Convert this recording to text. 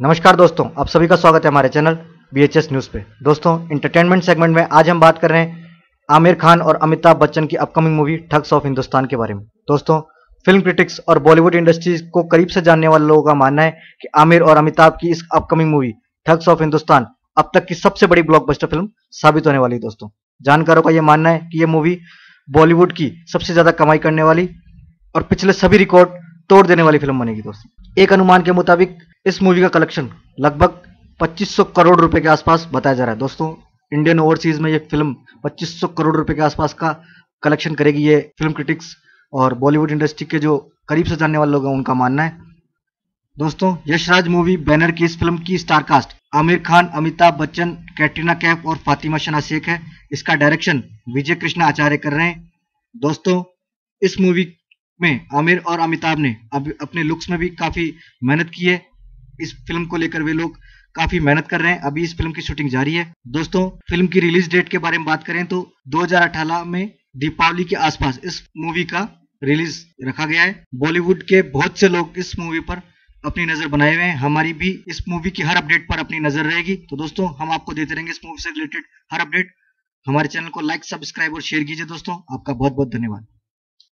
नमस्कार दोस्तों आप सभी का स्वागत है हमारे channel B H S news पे दोस्तों इंटरटेनमेंट सेगमेंट में आज हम बात कर रहे हैं आमिर खान और अमिताभ बच्चन की upcoming movie thugs of Hindustan के बारे में दोस्तों फिल्म क्रिटिक्स और बॉलीवुड इंडस्ट्रीज को करीब से जानने वाले लोगों का मानना है कि आमिर और अमिताभ की इस upcoming movie thugs of Hindustan अब तक की सबसे बड़ी ब्लॉकबस्टर फिल्म साबित होने वाली है दोस्तों जानकारों का यह मानना है कि यह मूवी बॉलीवुड की सबसे ज़्यादा कमाई करने वाली और पिछले सभी रिकॉर्ड तोड़ देने वाली फिल्म बनेगी दोस्तों एक अनुमान के मुताबिक इस मूवी का कलेक्शन लगभग 2500 करोड़ रुपए के आसपास बताया जा रहा है दोस्तों इंडियन ओवरसीज में ये फिल्म 2500 करोड़ रुपए के आसपास का कलेक्शन करेगी ये फिल्म क्रिटिक्स और बॉलीवुड इंडस्ट्री के जो करीब से जानने वाले लोग हैं उनका मानना है दोस्तों यशराज मूवी बैनर की इस फिल्म की स्टारकास्ट आमिर खान अमिताभ बच्चन कैटरीना कैफ और फातिमा शना शेख है इसका डायरेक्शन विजय कृष्ण आचार्य कर रहे हैं दोस्तों इस मूवी में आमिर और अमिताभ ने अब अपने लुक्स में भी काफ़ी मेहनत की है इस फिल्म को लेकर वे लोग काफी मेहनत कर रहे हैं अभी इस फिल्म की शूटिंग जारी है दोस्तों फिल्म की रिलीज डेट के बारे में बात करें तो 2018 में दीपावली के आसपास इस मूवी का रिलीज रखा गया है बॉलीवुड के बहुत से लोग इस मूवी पर अपनी नजर बनाए हुए हैं हमारी भी इस मूवी की हर अपडेट पर अपनी नजर रहेगी तो दोस्तों हम आपको देते रहेंगे इस मूवी से रिलेटेड हर अपडेट हमारे चैनल को लाइक सब्सक्राइब और शेयर कीजिए दोस्तों आपका बहुत बहुत धन्यवाद